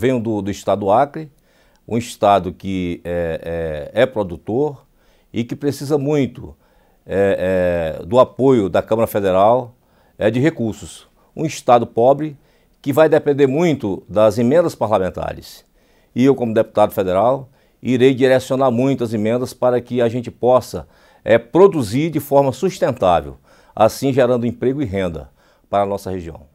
venho do, do estado do Acre, um estado que é, é, é produtor e que precisa muito é, é do apoio da Câmara Federal é, de recursos. Um estado pobre que vai depender muito das emendas parlamentares. E eu, como deputado federal, irei direcionar muito as emendas para que a gente possa é, produzir de forma sustentável, assim gerando emprego e renda para a nossa região.